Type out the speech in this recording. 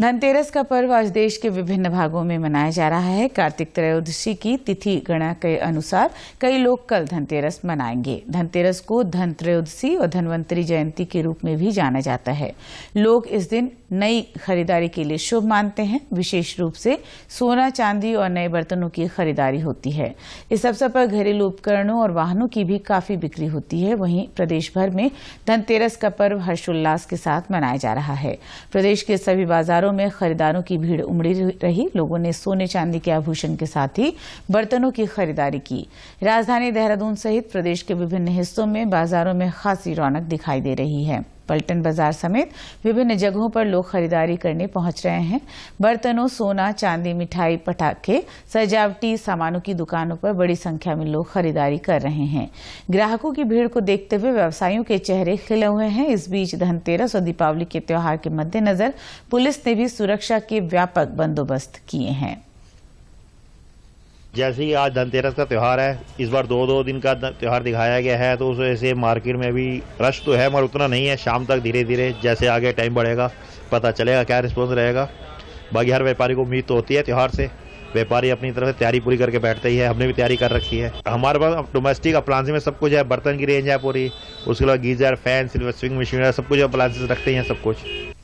धनतेरस का पर्व आज देश के विभिन्न भागों में मनाया जा रहा है कार्तिक त्रयोदशी की तिथि गणना के अनुसार कई लोग कल धनतेरस मनाएंगे धनतेरस को धन त्रयोदशी और धनवंतरी जयंती के रूप में भी जाना जाता है लोग इस दिन नई खरीदारी के लिए शुभ मानते हैं विशेष रूप से सोना चांदी और नए बर्तनों की खरीदारी होती है इस अवसर पर घरेलू उपकरणों और वाहनों की भी काफी बिक्री होती है वहीं प्रदेश भर में धनतेरस का पर्व हर्षोल्लास के साथ मनाया जा रहा है प्रदेश के सभी बाजारों बाजारों में खरीदारों की भीड़ उमड़ी रही लोगों ने सोने चांदी के आभूषण के साथ ही बर्तनों की खरीदारी की राजधानी देहरादून सहित प्रदेश के विभिन्न हिस्सों में बाजारों में खासी रौनक दिखाई दे रही है पल्टन बाजार समेत विभिन्न जगहों पर लोग खरीदारी करने पहुंच रहे हैं बर्तनों सोना चांदी मिठाई पटाखे सजावटी सामानों की दुकानों पर बड़ी संख्या में लोग खरीदारी कर रहे हैं ग्राहकों की भीड़ को देखते हुए व्यवसायियों के चेहरे खिले हुए हैं इस बीच धनतेरस और दीपावली के त्योहार के मद्देनजर पुलिस ने भी सुरक्षा के व्यापक बंदोबस्त किए हैं जैसे ही आज धनतेरस का त्यौहार है इस बार दो दो दिन का त्यौहार दिखाया गया है तो उस वजह से मार्केट में अभी रश तो है मगर उतना नहीं है शाम तक धीरे धीरे जैसे आगे टाइम बढ़ेगा पता चलेगा क्या रिस्पॉन्स रहेगा बाकी हर व्यापारी को उम्मीद तो होती है त्यौहार से व्यापारी अपनी तरफ से तैयारी पूरी करके बैठते ही है हमने भी तैयारी कर रखी है हमारे पास डोमेस्टिक अप्लांस में सब कुछ है बर्तन की रेंज है पूरी उसके अलावा geyser fan silver sewing machine सब कुछ अप्लांसेस रखते हैं सब कुछ